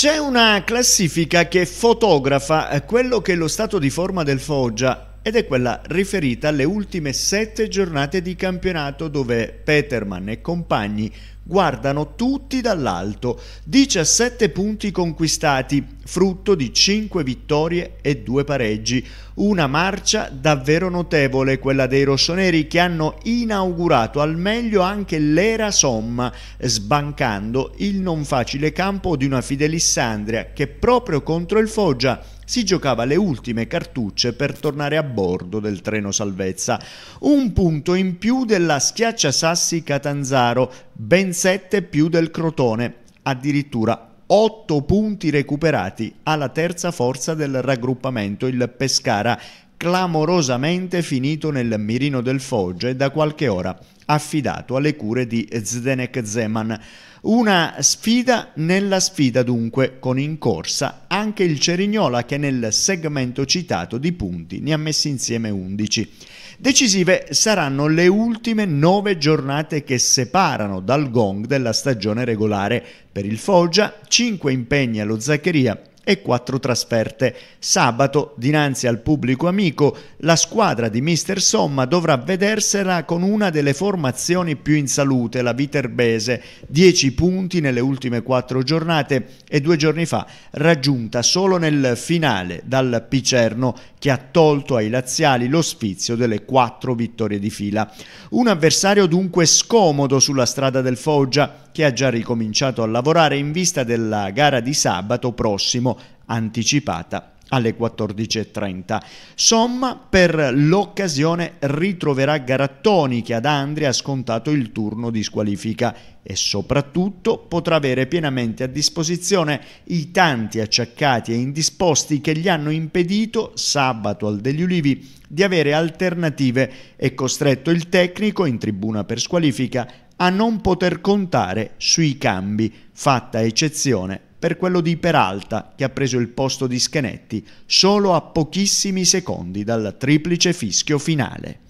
C'è una classifica che fotografa eh, quello che è lo stato di forma del Foggia ed è quella riferita alle ultime sette giornate di campionato dove Peterman e compagni guardano tutti dall'alto, 17 punti conquistati, frutto di 5 vittorie e 2 pareggi, una marcia davvero notevole quella dei rossoneri che hanno inaugurato al meglio anche l'era somma, sbancando il non facile campo di una Fidelissandria che proprio contro il Foggia si giocava le ultime cartucce per tornare a bordo del treno salvezza. Un punto in più della schiacciasassi Catanzaro, ben 7 più del Crotone, addirittura 8 punti recuperati alla terza forza del raggruppamento, il Pescara, clamorosamente finito nel mirino del Foggia e da qualche ora affidato alle cure di Zdenek Zeman. Una sfida nella sfida dunque, con in corsa anche il Cerignola che nel segmento citato di punti ne ha messi insieme 11. Decisive saranno le ultime nove giornate che separano dal gong della stagione regolare. Per il Foggia, cinque impegni allo Zaccheria, e quattro trasferte. Sabato, dinanzi al pubblico amico, la squadra di Mister Somma dovrà vedersela con una delle formazioni più in salute, la Viterbese, 10 punti nelle ultime quattro giornate e due giorni fa raggiunta solo nel finale dal Picerno che ha tolto ai laziali l'ospizio delle quattro vittorie di fila. Un avversario dunque scomodo sulla strada del Foggia, che ha già ricominciato a lavorare in vista della gara di sabato prossimo, anticipata alle 14.30. Somma per l'occasione ritroverà Garattoni che ad Andria ha scontato il turno di squalifica e soprattutto potrà avere pienamente a disposizione i tanti acciaccati e indisposti che gli hanno impedito sabato al degli Ulivi di avere alternative e costretto il tecnico in tribuna per squalifica a non poter contare sui cambi, fatta eccezione per quello di Peralta, che ha preso il posto di Schenetti solo a pochissimi secondi dal triplice fischio finale.